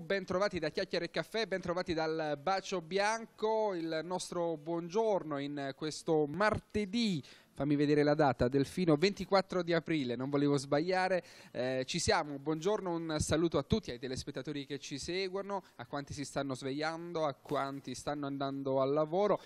Ben trovati da Chiacchiere e Caffè, ben trovati dal Bacio Bianco, il nostro buongiorno in questo martedì fammi vedere la data, Delfino, 24 di aprile, non volevo sbagliare, eh, ci siamo, buongiorno, un saluto a tutti, ai telespettatori che ci seguono, a quanti si stanno svegliando, a quanti stanno andando al lavoro,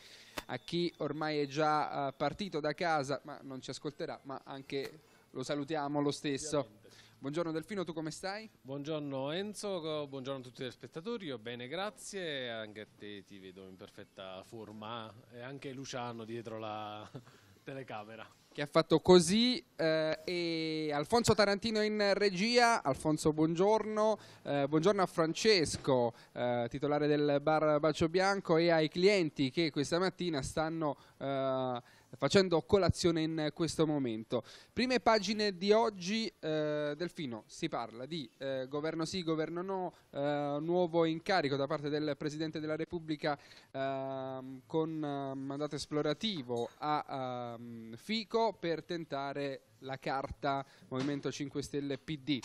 a chi ormai è già eh, partito da casa, ma non ci ascolterà, ma anche lo salutiamo lo stesso. Buongiorno Delfino, tu come stai? Buongiorno Enzo, buongiorno a tutti gli spettatori, io bene grazie, anche a te ti vedo in perfetta forma e anche Luciano dietro la telecamera. Che ha fatto così eh, e Alfonso Tarantino in regia, Alfonso buongiorno, eh, buongiorno a Francesco, eh, titolare del bar Bacio Bianco e ai clienti che questa mattina stanno eh, facendo colazione in questo momento. Prime pagine di oggi, eh, Delfino, si parla di eh, governo sì, governo no, eh, nuovo incarico da parte del Presidente della Repubblica ehm, con eh, mandato esplorativo a ehm, Fico per tentare la carta Movimento 5 Stelle PD.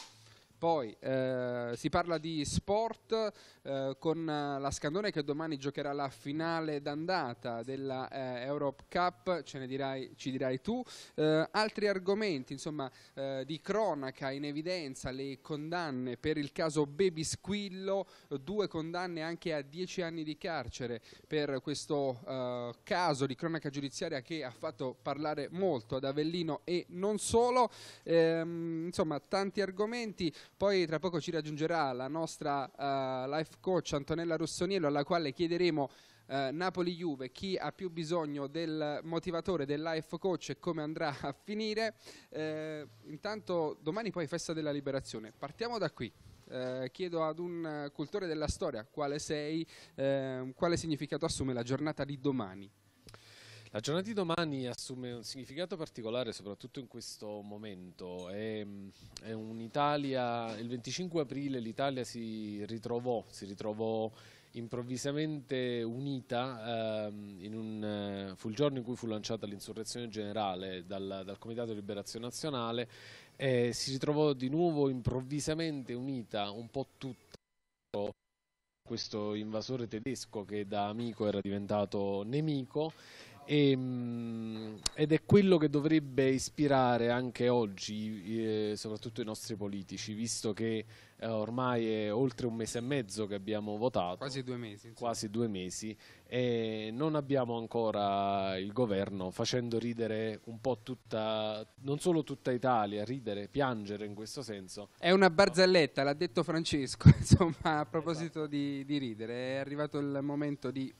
Poi eh, si parla di sport eh, con eh, la Scandone che domani giocherà la finale d'andata della eh, Europe Cup, ce ne dirai, ci dirai tu. Eh, altri argomenti insomma, eh, di cronaca in evidenza, le condanne per il caso Baby Squillo, due condanne anche a dieci anni di carcere per questo caso di cronaca giudiziaria che ha fatto parlare molto ad Avellino e non solo. Ehm, insomma tanti argomenti poi tra poco ci raggiungerà la nostra uh, life coach Antonella Rossoniello alla quale chiederemo uh, Napoli-Juve chi ha più bisogno del motivatore, del life coach e come andrà a finire. Uh, intanto domani poi festa della liberazione. Partiamo da qui. Eh, chiedo ad un cultore della storia quale sei, eh, quale significato assume la giornata di domani. La giornata di domani assume un significato particolare soprattutto in questo momento. È, è il 25 aprile l'Italia si ritrovò, si ritrovò improvvisamente unita, ehm, un, eh, fu il giorno in cui fu lanciata l'insurrezione generale dal, dal, Comitato di Liberazione Nazionale, eh, si ritrovò di nuovo improvvisamente unita un po' tutta questo invasore tedesco che da amico era diventato nemico Ehm, ed è quello che dovrebbe ispirare anche oggi eh, soprattutto i nostri politici visto che eh, ormai è oltre un mese e mezzo che abbiamo votato quasi due mesi, quasi due mesi e non abbiamo ancora il governo facendo ridere un po' tutta non solo tutta Italia ridere, piangere in questo senso è una barzelletta, l'ha detto Francesco insomma a proposito esatto. di, di ridere è arrivato il momento di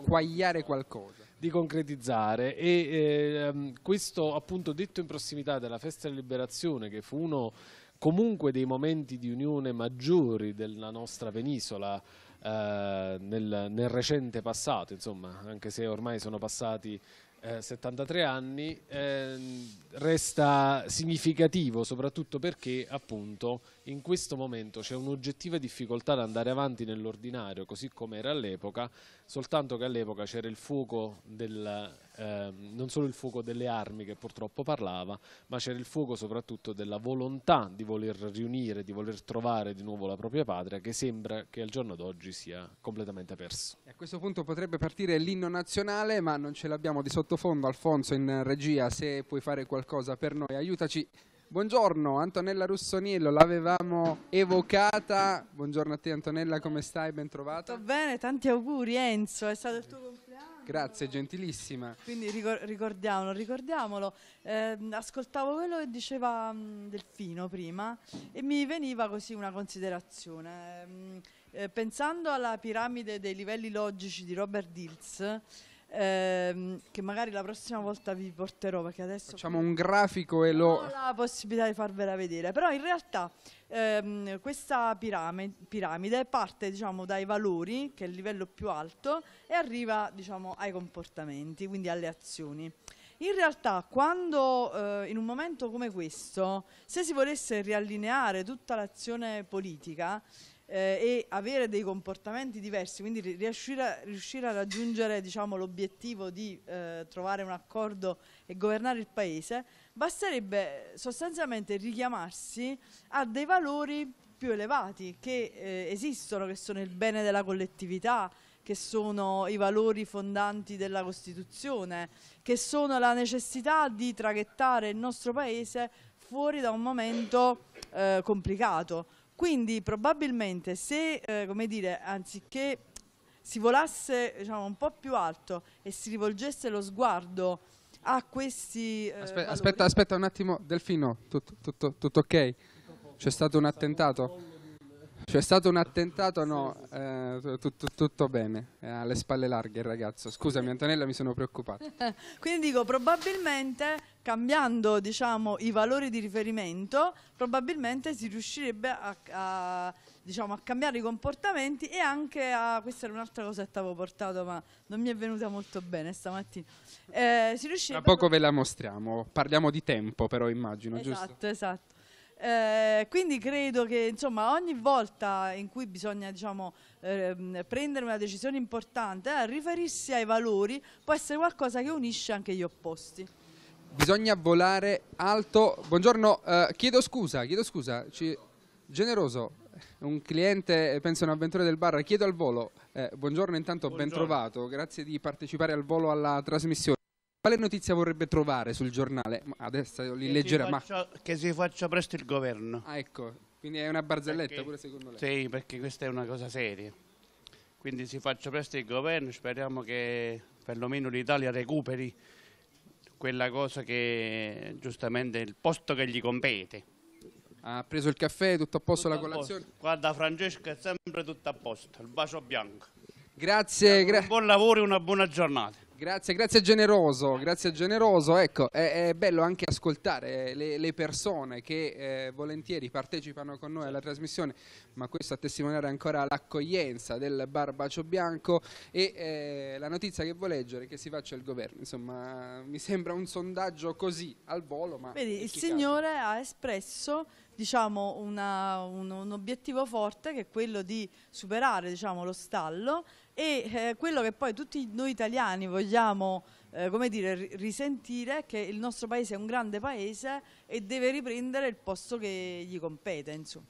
quagliare qualcosa di concretizzare e eh, questo appunto detto in prossimità della festa della liberazione che fu uno comunque dei momenti di unione maggiori della nostra penisola eh, nel, nel recente passato insomma anche se ormai sono passati eh, 73 anni, eh, resta significativo soprattutto perché appunto in questo momento c'è un'oggettiva difficoltà ad andare avanti nell'ordinario così come era all'epoca, soltanto che all'epoca c'era il fuoco del, Ehm, non solo il fuoco delle armi che purtroppo parlava, ma c'era il fuoco soprattutto della volontà di voler riunire, di voler trovare di nuovo la propria patria, che sembra che al giorno d'oggi sia completamente perso. E a questo punto potrebbe partire l'inno nazionale, ma non ce l'abbiamo di sottofondo. Alfonso in regia, se puoi fare qualcosa per noi, aiutaci. Buongiorno Antonella Russonillo, l'avevamo evocata. Buongiorno a te Antonella, come stai? Ben trovata. Tutto bene, tanti auguri Enzo, è stato il tuo compagno. Grazie, gentilissima. Quindi ricor ricordiamolo, ricordiamolo. Eh, ascoltavo quello che diceva mh, mm, Delfino prima e mi veniva così una considerazione. Ehm, eh, pensando alla piramide dei livelli logici di Robert Dills, ehm, che magari la prossima volta vi porterò perché adesso Facciamo un grafico e non ho la possibilità di farvela vedere, però in realtà ehm, questa piramide, piramide parte diciamo, dai valori, che è il livello più alto, e arriva diciamo, ai comportamenti, quindi alle azioni. In realtà, quando eh, in un momento come questo, se si volesse riallineare tutta l'azione politica, eh, e avere dei comportamenti diversi, quindi riuscire a, riuscire a raggiungere diciamo, l'obiettivo di eh, trovare un accordo e governare il paese, basterebbe sostanzialmente richiamarsi a dei valori più elevati che eh, esistono, che sono il bene della collettività, che sono i valori fondanti della Costituzione, che sono la necessità di traghettare il nostro paese fuori da un momento eh, complicato quindi probabilmente se, eh, come dire, anziché si volasse diciamo, un po' più alto e si rivolgesse lo sguardo a questi... Eh, aspetta, aspetta, aspetta, un attimo, Delfino, tutto, tutto, tutto ok? C'è stato un attentato? C'è stato un attentato, no, eh, tutto, tutto, bene, eh, alle spalle larghe il ragazzo. Scusami Antonella, mi sono preoccupato. Quindi dico, probabilmente cambiando diciamo, i valori di riferimento, probabilmente si riuscirebbe a, a, diciamo, a cambiare i comportamenti e anche a... Questa era un'altra cosa che avevo portato, ma non mi è venuta molto bene stamattina. Eh, si riuscirebbe Tra poco ve la mostriamo, parliamo di tempo però immagino, esatto, giusto? Esatto, esatto. Eh, quindi credo che insomma, ogni volta in cui bisogna diciamo, ehm, prendere una decisione importante, eh, riferirsi ai valori può essere qualcosa che unisce anche gli opposti. Bisogna volare alto. Buongiorno, eh, chiedo scusa, chiedo scusa. Ci... Generoso, un cliente, eh, penso un avventore del bar, chiedo al volo. Eh, buongiorno intanto, buongiorno. ben trovato, grazie di partecipare al volo alla trasmissione. Quale notizia vorrebbe trovare sul giornale? adesso li che leggerà. Si faccia, ma... Che si faccia presto il governo. Ah, ecco, quindi è una barzelletta perché, pure secondo lei. Sì, perché questa è una cosa seria. Quindi si faccia presto il governo, speriamo che perlomeno l'Italia recuperi quella cosa che giustamente il posto che gli compete. Ha preso il caffè, tutto a posto tutto la colazione? Posto. Guarda Francesca è sempre tutto a posto, il bacio bianco. Grazie, grazie. Un buon lavoro e una buona giornata. Grazie, grazie generoso, grazie generoso. Ecco, è, è bello anche ascoltare le, le persone che eh, volentieri partecipano con noi alla trasmissione, ma questo a testimoniare ancora l'accoglienza del Barbacio Bianco e eh, la notizia che vuoi leggere che si faccia il governo. Insomma, mi sembra un sondaggio così al volo, ma Vedi, il signore caso. ha espresso diciamo, una, un, un, obiettivo forte che è quello di superare diciamo, lo stallo e eh, quello che poi tutti noi italiani vogliamo eh, come dire, risentire è che il nostro paese è un grande paese e deve riprendere il posto che gli compete. Insomma.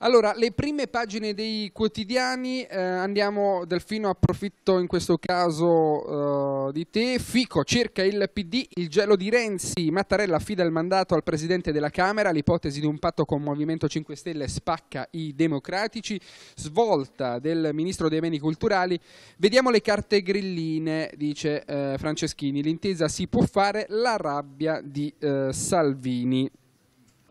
Allora, le prime pagine dei quotidiani, eh, andiamo Delfino, approfitto in questo caso eh, di te. Fico cerca il PD, il gelo di Renzi, Mattarella affida il mandato al Presidente della Camera, l'ipotesi di un patto con Movimento 5 Stelle spacca i democratici, svolta del Ministro dei Beni Culturali, vediamo le carte grilline, dice eh, Franceschini, l'intesa si può fare, la rabbia di eh, Salvini.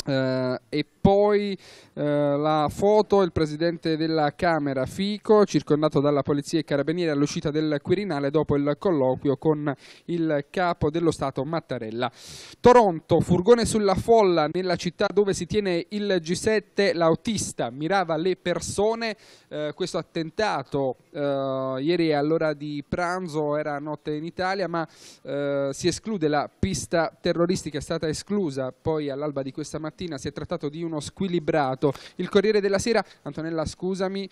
Eh, e poi eh, la foto, il presidente della Camera Fico, circondato dalla polizia e carabinieri all'uscita del Quirinale dopo il colloquio con il capo dello Stato Mattarella. Toronto, furgone sulla folla nella città dove si tiene il G7, l'autista mirava le persone, eh, questo attentato eh, ieri all'ora di pranzo era notte in Italia ma eh, si esclude la pista terroristica, è stata esclusa poi all'alba di questa mattina, si è trattato di uno sono squilibrato. Il Corriere della Sera, Antonella scusami,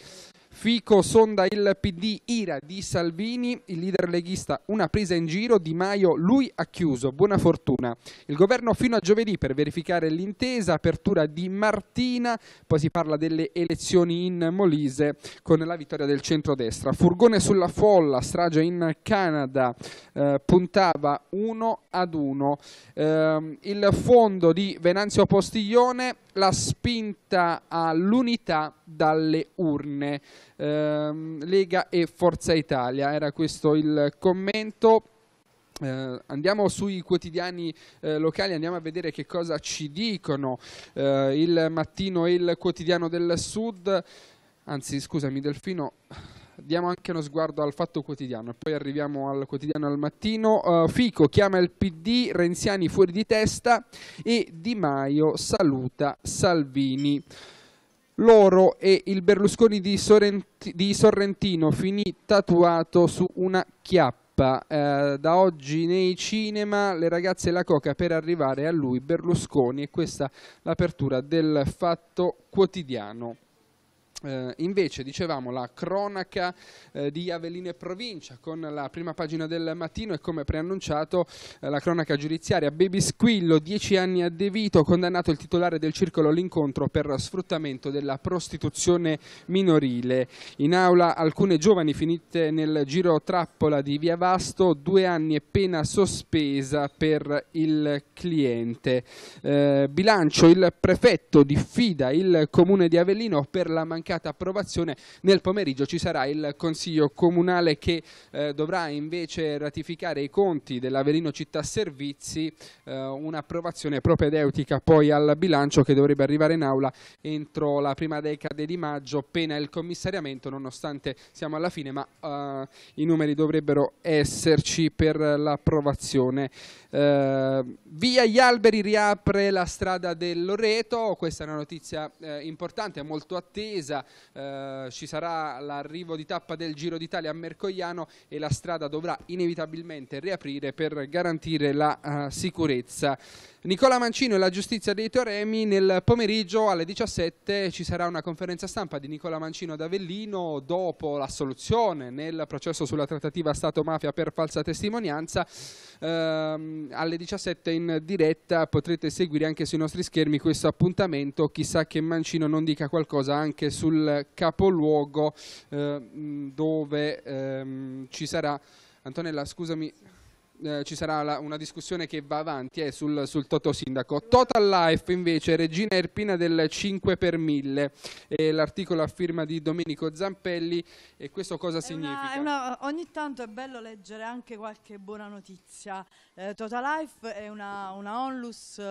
Fico sonda il PD, ira di Salvini, il leader leghista una presa in giro, Di Maio lui ha chiuso, buona fortuna. Il governo fino a giovedì per verificare l'intesa, apertura di Martina, poi si parla delle elezioni in Molise con la vittoria del centrodestra. Furgone sulla folla, strage in Canada, eh, puntava uno ad uno. Eh, il fondo di Venanzio Postiglione la spinta all'unità dalle urne. Ehm, Lega e Forza Italia, era questo il commento. Eh, andiamo sui quotidiani eh, locali, andiamo a vedere che cosa ci dicono eh, il mattino e il quotidiano del sud, anzi scusami Delfino diamo anche uno sguardo al fatto quotidiano e poi arriviamo al quotidiano al mattino. Uh, Fico chiama il PD, Renziani fuori di testa e Di Maio saluta Salvini. L'oro e il Berlusconi di, Sorrenti di Sorrentino finì tatuato su una chiappa. Uh, da oggi nei cinema le ragazze e la coca per arrivare a lui Berlusconi e questa l'apertura del fatto quotidiano. Eh, invece dicevamo la cronaca eh, di Avellino e provincia con la prima pagina del mattino e come preannunciato eh, la cronaca giudiziaria Baby Squillo, dieci anni a De condannato il titolare del circolo all'incontro per sfruttamento della prostituzione minorile. In aula alcune giovani finite nel giro trappola di Via Vasto, due anni e pena sospesa per il cliente. Eh, bilancio, il prefetto diffida il comune di Avellino per la mancanza mancata approvazione. Nel pomeriggio ci sarà il Consiglio Comunale che eh, dovrà invece ratificare i conti dell'Averino Città Servizi, eh, un'approvazione propedeutica poi al bilancio che dovrebbe arrivare in aula entro la prima decade di maggio, appena il commissariamento, nonostante siamo alla fine, ma eh, i numeri dovrebbero esserci per l'approvazione. Eh, via gli alberi riapre la strada del Loreto, questa è una notizia eh, importante, molto attesa, eh, ci sarà l'arrivo di tappa del Giro d'Italia a Mercogliano e la strada dovrà inevitabilmente riaprire per garantire la uh, sicurezza. Nicola Mancino e la giustizia dei teoremi, Nel pomeriggio alle 17 ci sarà una conferenza stampa di Nicola Mancino ad Avellino dopo l'assoluzione nel processo sulla trattativa Stato-mafia per falsa testimonianza. Ehm, alle 17 in diretta potrete seguire anche sui nostri schermi questo appuntamento. Chissà che Mancino non dica qualcosa anche sul capoluogo eh, dove ehm, ci sarà. Antonella, scusami eh, ci sarà la, una discussione che va avanti eh, sul, sul Toto Sindaco. Total Life invece, Regina Erpina del 5 per 1000, eh, l'articolo a firma di Domenico Zampelli e questo cosa è significa? Una, una, ogni tanto è bello leggere anche qualche buona notizia. Eh, Total Life è una, una onlus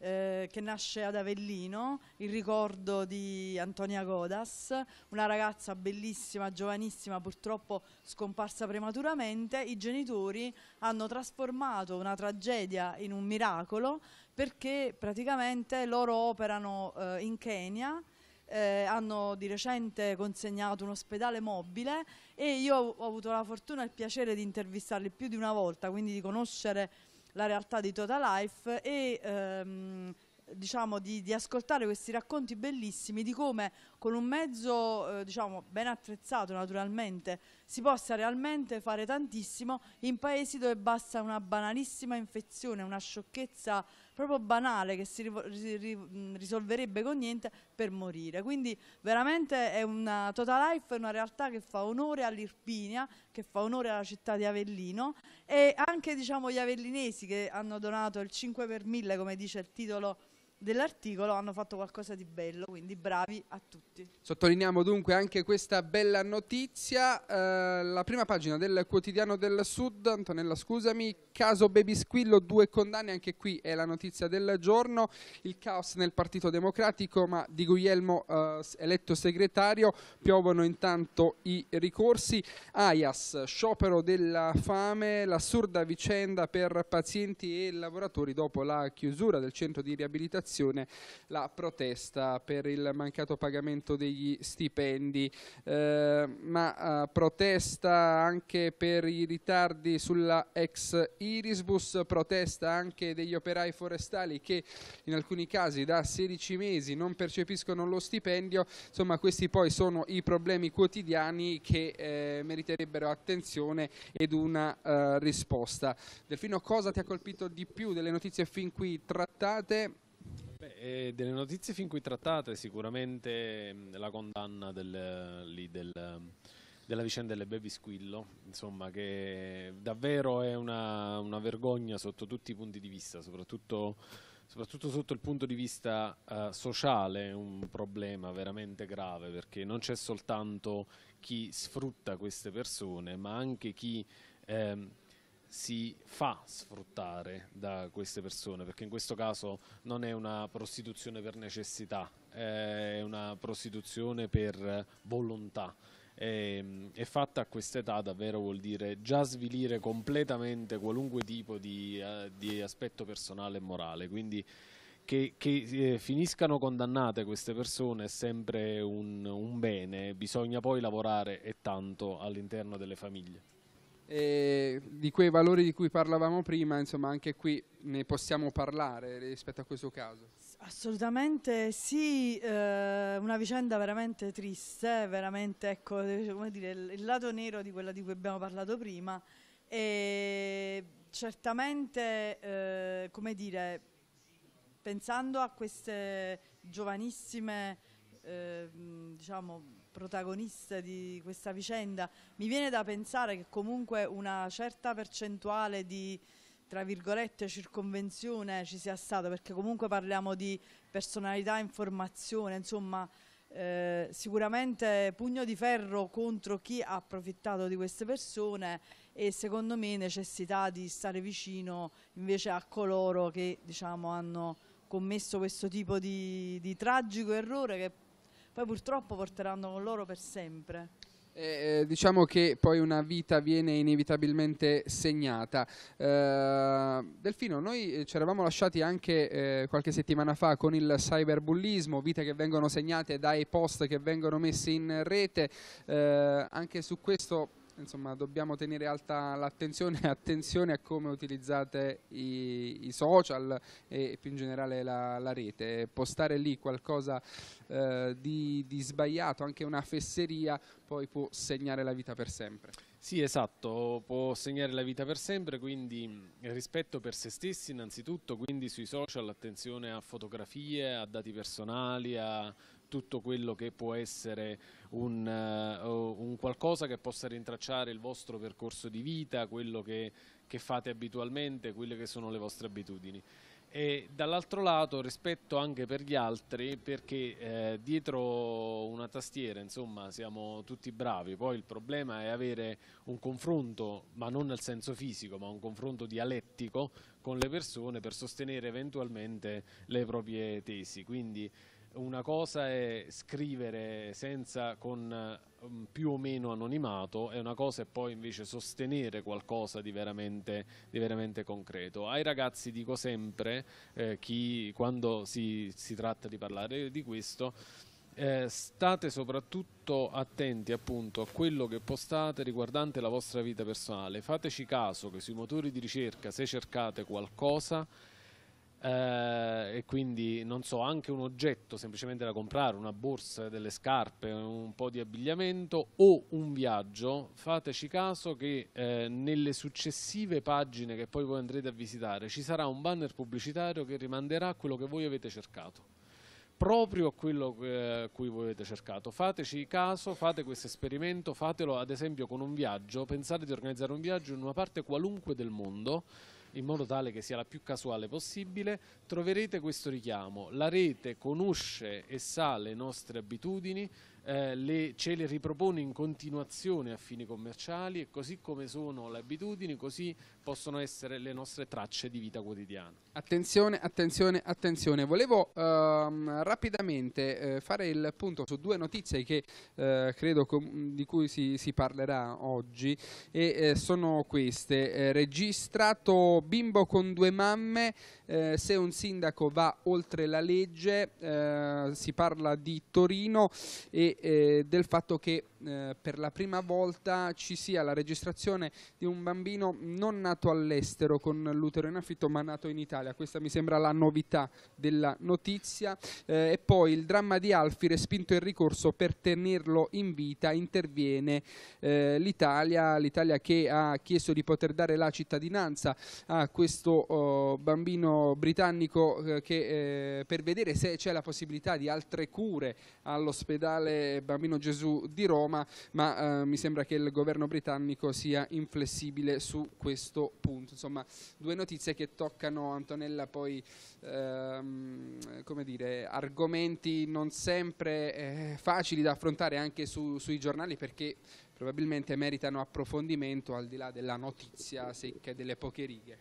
eh, che nasce ad Avellino, il ricordo di Antonia Godas, una ragazza bellissima, giovanissima, purtroppo scomparsa prematuramente, i genitori hanno trasformato una tragedia in un miracolo perché praticamente loro operano eh, in Kenya, eh, hanno di recente consegnato un ospedale mobile e io ho avuto la fortuna e il piacere di intervistarli più di una volta, quindi di conoscere la realtà di Total Life e ehm, diciamo, di, di, ascoltare questi racconti bellissimi di come con un mezzo eh, diciamo, ben attrezzato naturalmente si possa realmente fare tantissimo in paesi dove basta una banalissima infezione, una sciocchezza proprio banale che si, risolverebbe con niente per morire. Quindi veramente è una Total Life, è una realtà che fa onore all'Irpinia, che fa onore alla città di Avellino e anche diciamo, gli avellinesi che hanno donato il 5 per 1000 come dice il titolo dell'articolo hanno fatto qualcosa di bello, quindi bravi a tutti. Sottolineiamo dunque anche questa bella notizia, eh, la prima pagina del quotidiano del Sud, Antonella scusami, caso Baby Squillo, due condanne, anche qui è la notizia del giorno, il caos nel Partito Democratico, ma di Guglielmo eh, eletto segretario, piovono intanto i ricorsi. AIAS, sciopero della fame, l'assurda vicenda per pazienti e lavoratori dopo la chiusura del centro di riabilitazione, la protesta per il mancato pagamento degli stipendi, eh, ma eh, protesta anche per i ritardi sulla ex Irisbus protesta anche degli operai forestali che in alcuni casi da 16 mesi non percepiscono lo stipendio, insomma questi poi sono i problemi quotidiani che eh, meriterebbero attenzione ed una eh, risposta. Delfino, cosa ti ha colpito di più delle notizie fin qui trattate? Beh, eh, delle notizie fin qui trattate sicuramente mm, la condanna del, lì, del della vicenda delle Bevi Squillo, insomma, che davvero è una, una, vergogna sotto tutti i punti di vista, soprattutto, soprattutto sotto il punto di vista uh, sociale, è un problema veramente grave, perché non c'è soltanto chi sfrutta queste persone, ma anche chi... Ehm, si fa sfruttare da queste persone, perché in questo caso non è una prostituzione per necessità, è una prostituzione per volontà e, ehm, e fatta a quest'età davvero vuol dire già svilire completamente qualunque tipo di, uh, di aspetto personale e morale, quindi che, che eh, finiscano condannate queste persone è sempre un, un bene, bisogna poi lavorare e tanto all'interno delle famiglie. E di quei valori di cui parlavamo prima, insomma, anche qui ne possiamo parlare rispetto a questo caso. Assolutamente sì, eh, una vicenda veramente triste, veramente ecco, eh, come dire, il lato nero di quella di cui abbiamo parlato prima e certamente, eh, come dire, pensando a queste giovanissime eh, diciamo, protagoniste di questa vicenda, mi viene da pensare che comunque una certa percentuale di tra virgolette circonvenzione ci sia stata perché comunque parliamo di personalità, informazione, insomma eh, sicuramente pugno di ferro contro chi ha approfittato di queste persone e secondo me necessità di stare vicino invece a coloro che diciamo, hanno commesso questo tipo di, di tragico errore che poi purtroppo porteranno con loro per sempre. Eh, eh, diciamo che poi una vita viene inevitabilmente segnata. Eh, Delfino, noi ci eravamo lasciati anche eh, qualche settimana fa con il cyberbullismo, vite che vengono segnate dai post che vengono messi in rete, eh, anche su questo insomma, dobbiamo tenere alta l'attenzione attenzione a come utilizzate i, i, social e più in generale la, la rete. Postare lì qualcosa eh, di, di sbagliato, anche una fesseria, poi può segnare la vita per sempre. Sì, esatto, può segnare la vita per sempre, quindi eh, rispetto per se stessi innanzitutto, quindi sui social attenzione a fotografie, a dati personali, a tutto quello che può essere un, eh, un qualcosa che possa rintracciare il vostro percorso di vita, quello che, che fate abitualmente, quelle che sono le vostre abitudini e dall'altro lato rispetto anche per gli altri perché eh, dietro una tastiera insomma siamo tutti bravi poi il problema è avere un confronto ma non nel senso fisico ma un confronto dialettico con le persone per sostenere eventualmente le proprie tesi quindi una cosa è scrivere senza, con mm, più o meno anonimato e una cosa è poi invece sostenere qualcosa di veramente, di veramente concreto. Ai ragazzi dico sempre, eh, chi, quando si, si tratta di parlare di questo, eh, state soprattutto attenti appunto a quello che postate riguardante la vostra vita personale. Fateci caso che sui motori di ricerca, se cercate qualcosa, eh, e quindi non so anche un oggetto semplicemente da comprare una borsa delle scarpe un po' di abbigliamento o un viaggio fateci caso che eh, nelle successive pagine che poi voi andrete a visitare ci sarà un banner pubblicitario che rimanderà a quello che voi avete cercato proprio a quello eh, a cui voi avete cercato. Fateci caso, fate questo esperimento, fatelo ad esempio con un viaggio, pensate di organizzare un viaggio in una parte qualunque del mondo in modo tale che sia la più casuale possibile, troverete questo richiamo. La rete conosce e sa le nostre abitudini, eh, le, ce le ripropone in continuazione a fini commerciali e così come sono le abitudini, così possono essere le nostre tracce di vita quotidiana. Attenzione, attenzione, attenzione. Volevo ehm, rapidamente eh, fare il punto su due notizie che eh, credo di cui si, si, parlerà oggi e eh, sono queste. Eh, registrato bimbo con due mamme, se un sindaco va oltre la legge, si parla di Torino e eh, del fatto che eh, per la prima volta ci sia la registrazione di un bambino non nato all'estero con l'utero in affitto ma nato in Italia. Questa mi sembra la novità della notizia. Eh, e poi il dramma di Alfi, respinto il ricorso per tenerlo in vita, interviene eh, l'Italia, l'Italia che ha chiesto di poter dare la cittadinanza a questo oh, bambino britannico eh, che, eh, per vedere se c'è la possibilità di altre cure all'ospedale Bambino Gesù di Roma Roma, ma eh, mi sembra che il governo britannico sia inflessibile su questo punto. Insomma, due notizie che toccano, Antonella, poi ehm, come dire, argomenti non sempre eh, facili da affrontare anche su, sui giornali perché probabilmente meritano approfondimento al di là della notizia secca e delle poche righe.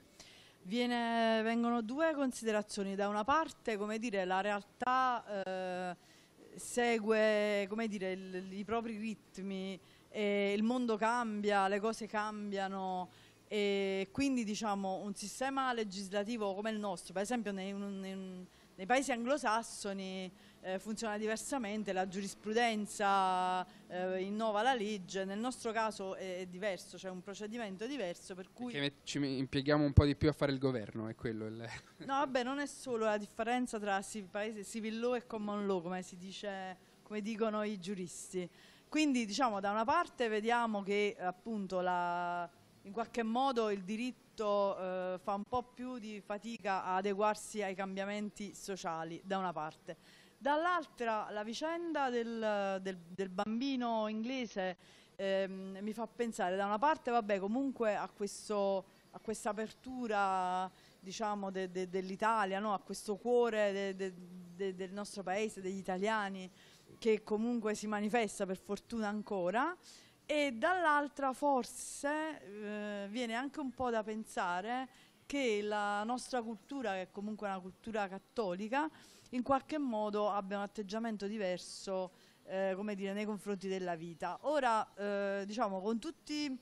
Viene, vengono due considerazioni, da una parte come dire, la realtà eh, segue dire, il, i propri ritmi, eh, il mondo cambia, le cose cambiano e quindi diciamo, un sistema legislativo come il nostro, per esempio in un, nei paesi anglosassoni eh, funziona diversamente, la giurisprudenza eh, innova la legge, nel nostro caso è, è diverso, c'è cioè un procedimento diverso per cui... Perché ci impieghiamo un po' di più a fare il governo, è quello il... no vabbè non è solo la differenza tra civil law e common law come, dice, come dicono i giuristi. Quindi diciamo da una parte vediamo che appunto la in qualche modo il diritto eh, fa un po' più di fatica a adeguarsi ai cambiamenti sociali, da una parte. Dall'altra la vicenda del, del, del bambino inglese ehm, mi fa pensare da una parte vabbè, comunque a, a questa apertura diciamo, de, de, dell'Italia, no? a questo cuore de, del nostro paese, degli italiani che comunque si manifesta per fortuna ancora e dall'altra forse eh, viene anche un po' da pensare che la nostra cultura, che è comunque una cultura cattolica, in qualche modo abbia un atteggiamento diverso eh, come dire, nei confronti della vita. Ora, eh, diciamo, con tutti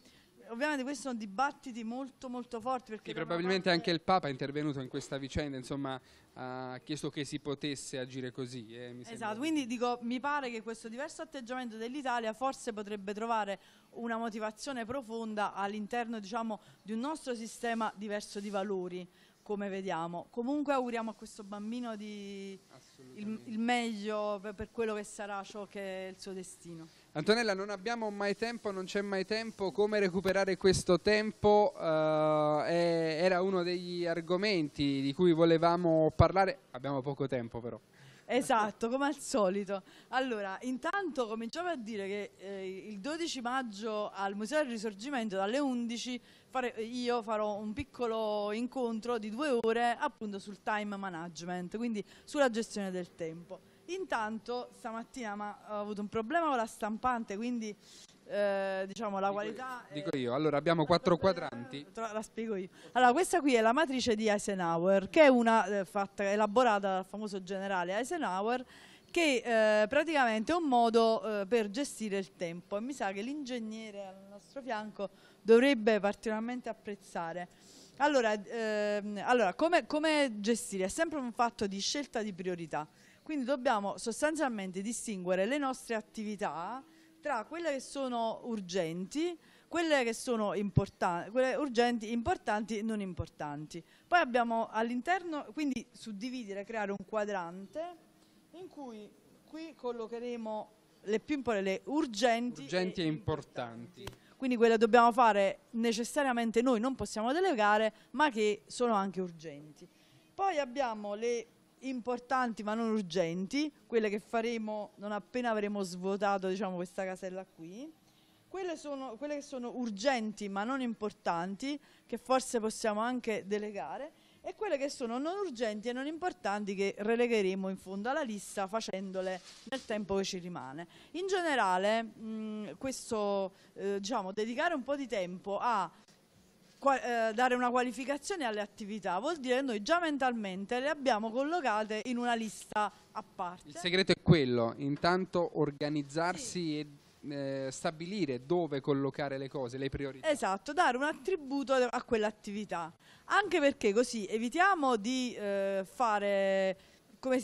ovviamente questi sono dibattiti molto molto forti. Perché sì, probabilmente parte... anche il Papa è intervenuto in questa vicenda, insomma ha chiesto che si potesse agire così. Eh, esatto, quindi dico, mi pare che questo diverso atteggiamento dell'Italia forse potrebbe trovare una motivazione profonda all'interno diciamo, di un nostro sistema diverso di valori come vediamo. Comunque auguriamo a questo bambino il, il, meglio per quello che sarà ciò che è il suo destino. Antonella, non abbiamo mai tempo, non c'è mai tempo, come recuperare questo tempo eh, era uno degli argomenti di cui volevamo parlare, abbiamo poco tempo però. Esatto, come al solito. Allora, intanto cominciamo a dire che eh, il 12 maggio al Museo del Risorgimento dalle 11 fare, io farò un piccolo incontro di due ore appunto sul time management, quindi sulla gestione del tempo. Intanto stamattina ma, ho avuto un problema con la stampante, quindi eh, diciamo la dico qualità... Io, dico io, allora abbiamo quattro quadranti. Eh, la spiego io. Allora questa qui è la matrice di Eisenhower, che è una eh, fatta, elaborata dal famoso generale Eisenhower, che eh, praticamente è un modo eh, per gestire il tempo e mi sa che l'ingegnere al nostro fianco dovrebbe particolarmente apprezzare. Allora, ehm, allora come, come gestire? È sempre un fatto di scelta di priorità. Quindi dobbiamo sostanzialmente distinguere le nostre attività tra quelle che sono urgenti, quelle che sono importan quelle urgenti, importanti e non importanti. Poi abbiamo all'interno, quindi suddividere, creare un quadrante in cui qui collocheremo le più importanti, le urgenti, urgenti e, e importanti. importanti quindi quelle dobbiamo fare necessariamente noi, non possiamo delegare, ma che sono anche urgenti. Poi abbiamo le importanti ma non urgenti, quelle che faremo non appena avremo svuotato diciamo, questa casella qui. Quelle, sono, quelle che sono urgenti ma non importanti, che forse possiamo anche delegare, e quelle che sono non urgenti e non importanti che relegheremo in fondo alla lista facendole nel tempo che ci rimane. In generale, mh, questo, eh, diciamo, dedicare un po' di tempo a eh, dare una qualificazione alle attività, vuol dire che noi già mentalmente le abbiamo collocate in una lista a parte. Il segreto è quello, intanto organizzarsi sì. e eh, stabilire dove collocare le cose, le priorità. Esatto, dare un attributo a quell'attività, anche perché così evitiamo di eh, fare come,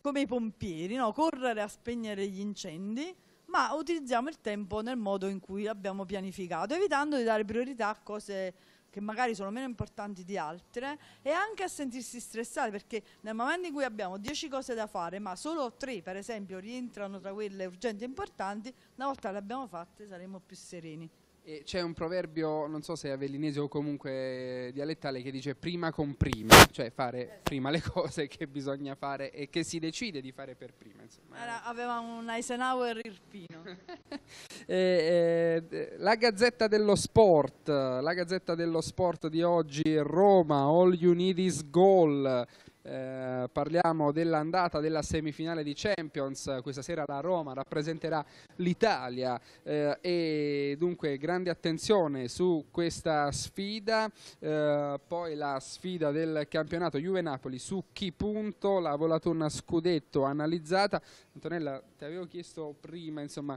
come, i pompieri, no? correre a spegnere gli incendi, ma utilizziamo il tempo nel modo in cui abbiamo pianificato, evitando di dare priorità a cose che magari sono meno importanti di altre e anche a sentirsi stressati perché nel momento in cui abbiamo 10 cose da fare ma solo 3 per esempio rientrano tra quelle urgenti e importanti una volta le abbiamo fatte saremo più sereni c'è un proverbio, non so se avellinese o comunque eh, dialettale, che dice prima con prima, cioè fare prima le cose che bisogna fare e che si decide di fare per prima. Era, avevamo un Eisenhower irpino. e, e, eh, la Gazzetta dello Sport, la Gazzetta dello Sport di oggi, Roma, All You Need Is Goal. Eh, parliamo dell'andata della semifinale di Champions, questa sera la Roma rappresenterà l'Italia eh, e dunque grande attenzione su questa sfida, eh, poi la sfida del campionato Juve-Napoli su chi punto, la Volaturna Scudetto analizzata Antonella, ti avevo chiesto prima, insomma,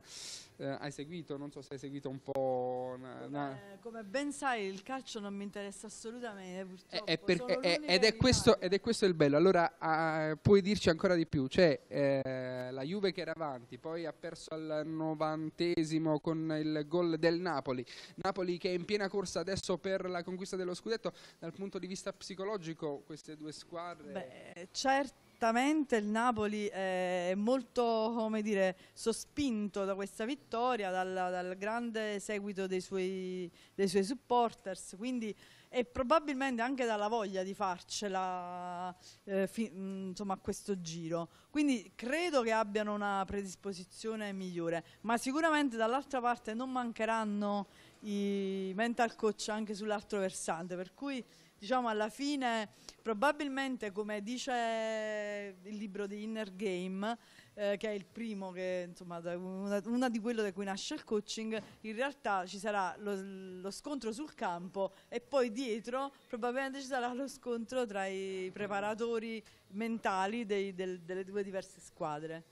eh, hai seguito, non so se hai seguito un po'... Una, una... Eh, come ben sai il calcio non mi interessa assolutamente, eh, eh, purtroppo. È perché, è, ed, è questo, ed, è questo, il bello, allora ah, puoi dirci ancora di più, cioè eh, la Juve che era avanti, poi ha perso al novantesimo con il gol del Napoli, Napoli che è in piena corsa adesso per la conquista dello scudetto, dal punto di vista psicologico queste due squadre... Beh, certo certamente il Napoli è molto come dire, sospinto da questa vittoria, dal, dal grande seguito dei suoi, dei suoi supporters, quindi e probabilmente anche dalla voglia di farcela eh, mm, insomma, a questo giro. Quindi credo che abbiano una predisposizione migliore, ma sicuramente dall'altra parte non mancheranno i mental coach anche sull'altro versante, per cui diciamo alla fine probabilmente come dice il libro di Inner Game eh, che è il primo che insomma una, una, di quello da cui nasce il coaching in realtà ci sarà lo, lo, scontro sul campo e poi dietro probabilmente ci sarà lo scontro tra i preparatori mentali dei, del, delle due diverse squadre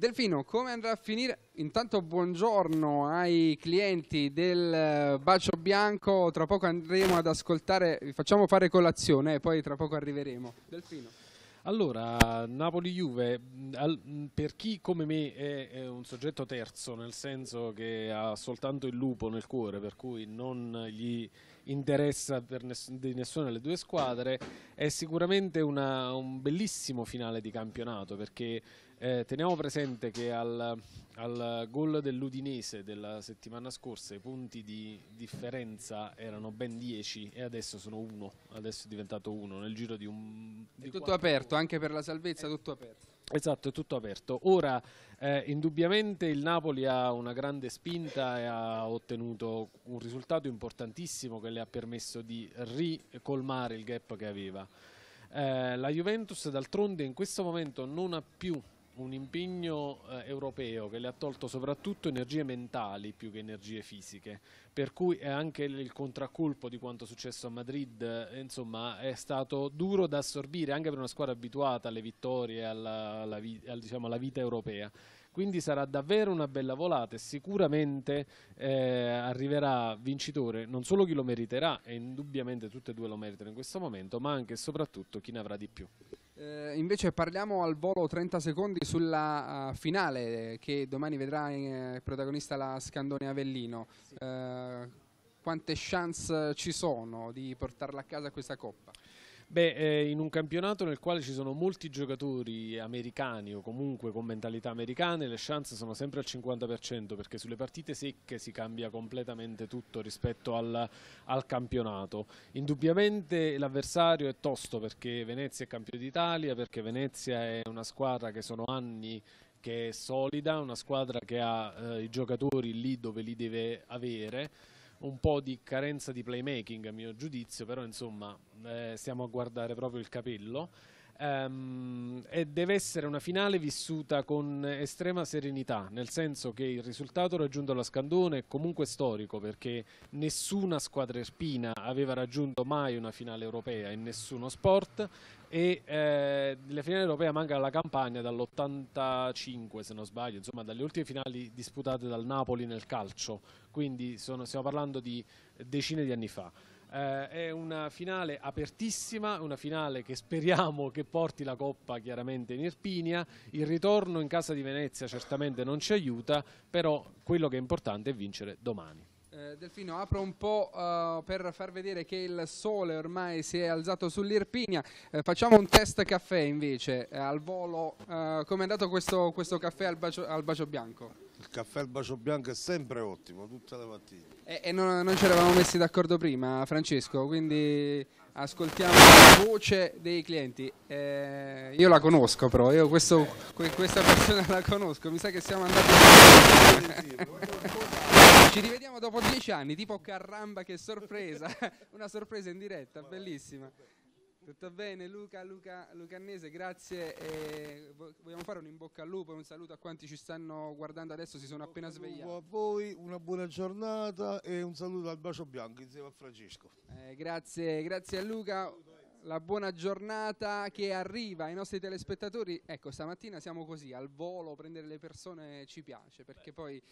Delfino, come andrà a finire? Intanto buongiorno ai clienti del eh, Bacio Bianco, tra poco andremo ad ascoltare, facciamo fare colazione e poi tra poco arriveremo. Delfino. Allora, Napoli-Juve, mm, mm, per chi come me è un soggetto terzo, nel senso che ha soltanto il lupo nel cuore, per cui non gli interessa ness di nessuna delle due squadre, è sicuramente una, un bellissimo finale di campionato, perché eh, teniamo presente che al, al gol dell'Udinese della settimana scorsa i punti di differenza erano ben 10 e adesso sono 1, adesso è diventato 1 nel giro di un... Di è tutto aperto, anche per la salvezza è tutto aperto. Esatto, è tutto aperto. Ora, eh, indubbiamente il Napoli ha una grande spinta e ha ottenuto un risultato importantissimo che le ha permesso di ricolmare il gap che aveva. Eh, la Juventus d'altronde in questo momento non ha più un impegno eh, europeo che le ha tolto soprattutto energie mentali più che energie fisiche, per cui è anche il contraccolpo di quanto è successo a Madrid eh, insomma, è stato duro da assorbire anche per una squadra abituata alle vittorie, alla, alla, alla, diciamo, alla vita europea quindi sarà davvero una bella volata e sicuramente eh, arriverà vincitore non solo chi lo meriterà e indubbiamente tutte e due lo meritano in questo momento ma anche e soprattutto chi ne avrà di più. Eh, invece parliamo al volo 30 secondi sulla uh, finale che domani vedrà in, eh, protagonista la Scandone Avellino. Sì. Eh, quante chance ci sono di portarla a casa questa coppa? Beh, eh, in un campionato nel quale ci sono molti giocatori americani o comunque con mentalità americane, le chance sono sempre al 50% perché sulle partite secche si cambia completamente tutto rispetto al, al campionato. Indubbiamente l'avversario è tosto perché Venezia è campione d'Italia, perché Venezia è una squadra che sono anni che è solida, una squadra che ha eh, i giocatori lì dove li deve avere un po' di carenza di playmaking a mio giudizio, però insomma eh, stiamo a guardare proprio il capello. Um, e deve essere una finale vissuta con estrema serenità, nel senso che il risultato raggiunto alla Scandone è comunque storico perché nessuna squadra erpina aveva raggiunto mai una finale europea in nessuno sport, e eh, nella finale europea manca la Campania dall'85 se non sbaglio, insomma dalle ultime finali disputate dal Napoli nel calcio, quindi sono, stiamo parlando di decine di anni fa. Eh, è una finale apertissima, una finale che speriamo che porti la coppa chiaramente in Irpinia, il ritorno in casa di Venezia certamente non ci aiuta, però quello che è importante è vincere domani. Eh, Delfino, apro un po' uh, per far vedere che il sole ormai si è alzato sull'Irpinia. Eh, facciamo un test caffè invece, eh, al volo. Eh, come è andato questo, questo caffè al bacio, al bacio, bianco? Il caffè al bacio bianco è sempre ottimo, tutte le mattine. E, e non, non ci eravamo messi d'accordo prima, Francesco, quindi ascoltiamo la voce dei clienti. Eh, io la conosco però, io questo, questa persona la conosco, mi sa che siamo andati... Ci rivediamo dopo dieci anni, tipo caramba che sorpresa, una sorpresa in diretta, bellissima. Tutto bene Luca, Luca Lucannese, grazie. E vogliamo fare un in bocca al lupo e un saluto a quanti ci stanno guardando adesso, si sono appena svegliati. A voi una buona giornata e un saluto al bacio bianco insieme a Francesco. Eh, grazie, grazie a Luca la buona giornata che arriva ai nostri telespettatori. Ecco, stamattina siamo così, al volo, prendere le persone ci piace, perché poi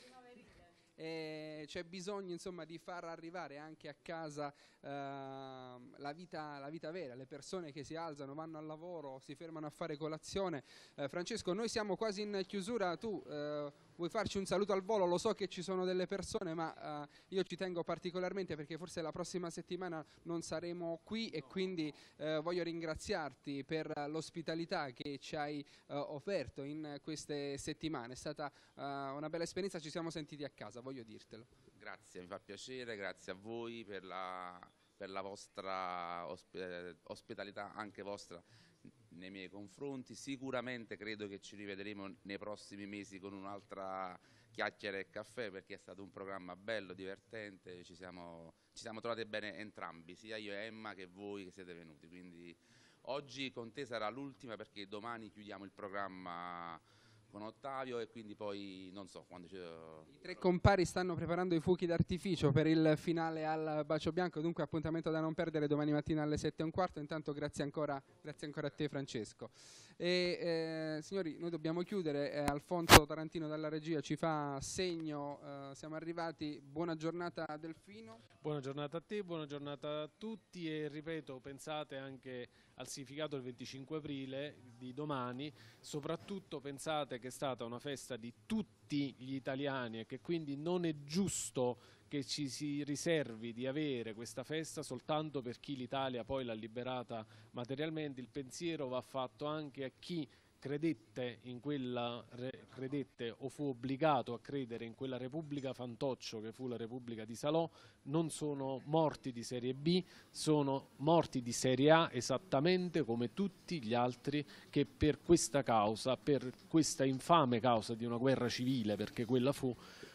eh, c'è bisogno insomma, di far arrivare anche a casa eh, la, vita, la, vita, vera, le persone che si alzano, vanno al lavoro, si fermano a fare colazione. Eh, Francesco, noi siamo quasi in chiusura, tu eh, vuoi farci un saluto al volo? Lo so che ci sono delle persone, ma eh, io ci tengo particolarmente perché forse la prossima settimana non saremo qui e quindi eh, voglio ringraziarti per l'ospitalità che ci hai eh, offerto in queste settimane. È stata eh, una bella esperienza, ci siamo sentiti a casa, voglio dirtelo. Grazie, mi fa piacere, grazie a voi per la, per la vostra eh, ospitalità, anche vostra nei miei confronti, sicuramente credo che ci rivedremo nei prossimi mesi con un'altra chiacchiera e caffè perché è stato un programma bello, divertente, ci siamo, ci siamo trovati bene entrambi, sia io e Emma che voi che siete venuti, quindi oggi con te sarà l'ultima perché domani chiudiamo il programma con Ottavio e quindi poi non so quando I tre compari stanno preparando i fuochi d'artificio per il finale al Bacio Bianco, dunque appuntamento da non perdere domani mattina alle 7 e un quarto, intanto grazie ancora, grazie ancora a te Francesco. E, eh, signori noi dobbiamo chiudere, eh, Alfonso Tarantino dalla regia ci fa segno, eh, siamo arrivati, buona giornata Delfino. Buona giornata a te, buona giornata a tutti e ripeto pensate anche al significato del 25 aprile di domani, soprattutto pensate che è stata una festa di tutti gli italiani e che quindi non è giusto che ci si riservi di avere questa festa soltanto per chi l'Italia poi l'ha liberata materialmente, il pensiero va fatto anche a chi credette, in quella, credette o fu obbligato a credere in quella Repubblica Fantoccio che fu la Repubblica di Salò, non sono morti di serie B, sono morti di serie A esattamente come tutti gli altri che per questa causa, per questa infame causa di una guerra civile, perché quella fu,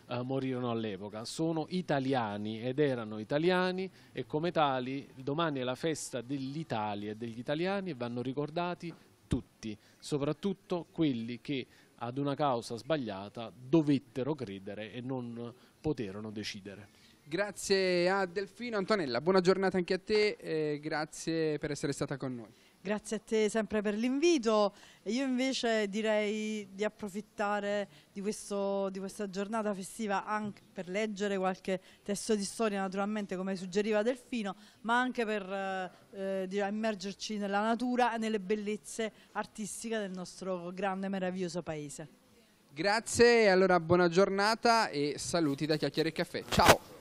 eh, morirono all'epoca. Sono italiani ed erano italiani e come tali domani è la festa dell'Italia e degli italiani e vanno ricordati tutti, soprattutto quelli che ad una causa sbagliata dovettero credere e non poterono decidere. Grazie a Delfino, Antonella, buona giornata anche a te, grazie per essere stata con noi. Grazie a te sempre per l'invito. Io invece direi di approfittare di, questo, di, questa giornata festiva anche per leggere qualche testo di storia, naturalmente come suggeriva Delfino, ma anche per eh, immergerci nella natura e nelle bellezze artistiche del nostro grande e meraviglioso paese. Grazie, allora buona giornata e saluti da Chiacchiere e Caffè. Ciao!